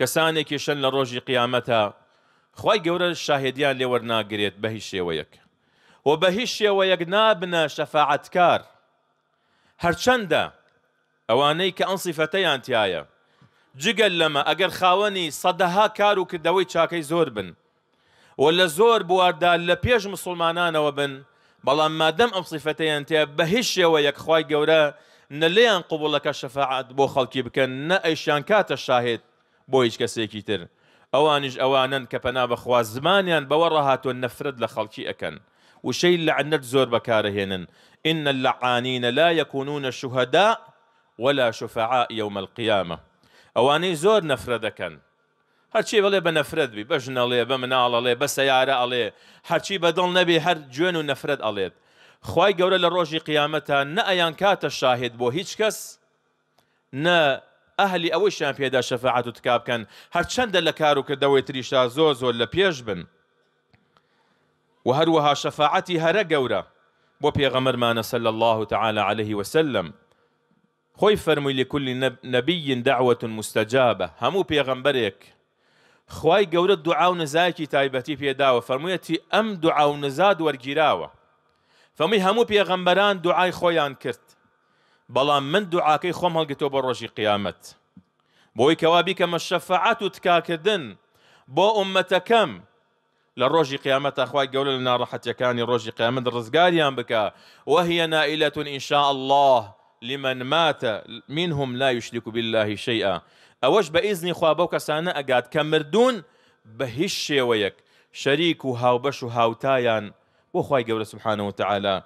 کەسانێکیشەن لە ڕۆژی قیامەتە خی گەورە شاهدیان لێوەرناگرێت بە هیچ شێوەیەک و بە هیچ شێوەیەک نابنە شەفاعتکار هەرچەندە ئەوانەی کە ئەم سیفەتەیان تایە جگەل لەمە ئەگەر خاوەنی سەدەها کار و کردەوەی چاکەی زۆر بن و لە زۆر بواردا لە پێش مسلمانانەوە بن بەڵام مادەم ئەم سیفەتەیان تێ بە هیچ شێوە یەکخوای گەورە نە لێیان قوبڵەکە شەفاعات بۆ خەڵکی بکەن نە ئەیشان کاتە شاهێت بۆ هیچ کەسێکی تر ئەوانیش ئەوانن کە پەنا بەخوا زمانیان بەوە ڕاهاتۆ نەفرەت لە خەڵکی ئەەکەن وشەی لەعنەت زۆر بەکارەهێنن إن اللعانين لا يكونون شهداء ولا شفعاء يوم القيامة ئەوانەی زۆر نەفرەدەکەن هەرچی بڵێ بە نەفرەت بی بەژنەڵێ بە مناڵەڵێ بە سەیارە ئەڵێ هەرچی بەدڵ نەبی بدل نبي هر جون ئەڵێت خی گەورە لە ڕۆژی قيامتها نە ئەیان کاتە شاهد بۆ هیچ کەس نە ئەهلی ئەوەیشیان پێدا شەفاعت و تکا بکەن هەرچەندە لە کار و کردەوەی تریشتا زۆر زۆر لە پێش بن و هەروەها شەفاعەتی هەرە گەورە بۆ پێغەمەرمانە سەل الله تعالى عليه وسلم خۆی فەرمووی لکل نەبیین دعوة مستەجابە هەموو پێغەمبەرێک خی گەورە دوعا و نزایکی تایبەتی پێداوە فەرموویەتی ئەم دوعا و نزاد وەرگیراوە فەمی هەموو پێغەمبەران دوعای خۆیان کرد بلام من دعاكي خم هل قتوب الرجي قيامت بوي كوابي كما الشفاعات تكاكدن بو أمتكم للروجي قيامت أخوات قولوا لنا راح يكان الروجي قيامت الرزقال بك وهي نائلة إن شاء الله لمن مات منهم لا يشرك بالله شيئا أوش بإذن خوابوك سانا أقاد كمردون بهشي ويك بشو هاو تايان وخواي قبل سبحانه وتعالى